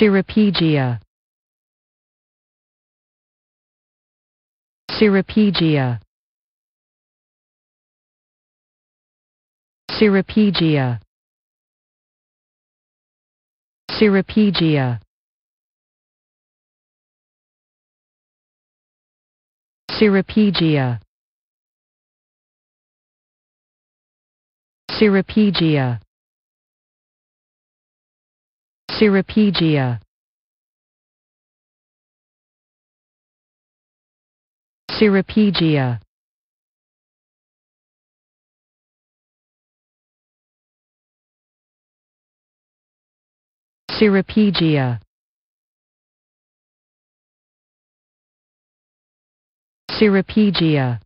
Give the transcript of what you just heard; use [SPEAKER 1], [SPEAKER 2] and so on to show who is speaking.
[SPEAKER 1] Cirripedia. Cirripedia. Cirripedia. Cirripedia. Cirripedia. Cirripegia Cirripedia Cirripedia Cirripedia Cirripegia.